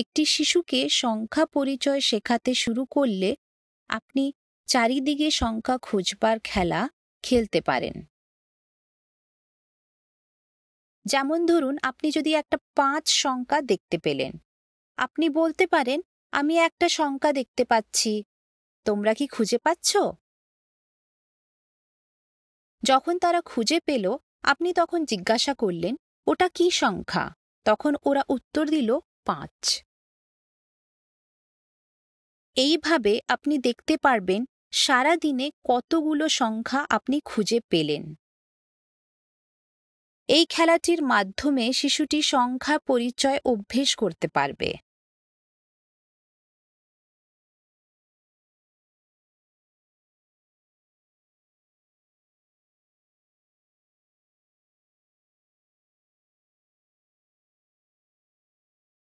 একটি শিশুকে সংখ্যা পরিচয় শেখাতে শুরু করলে আপনি চারিদিকে সংখ্যা খুঁজবার খেলা খেলতে পারেন যেমন ধরুন আপনি যদি একটা পাঁচ সংখ্যা দেখতে পেলেন আপনি বলতে পারেন আমি একটা সংখ্যা দেখতে পাচ্ছি তোমরা কি খুঁজে পাচ্ছ যখন তারা খুঁজে পেল আপনি তখন জিজ্ঞাসা করলেন ওটা কি সংখ্যা তখন ওরা উত্তর দিল পাঁচ এইভাবে আপনি দেখতে পারবেন সারা দিনে কতগুলো সংখ্যা আপনি খুঁজে পেলেন এই খেলাটির মাধ্যমে শিশুটি সংখ্যা পরিচয় অভ্যেস করতে পারবে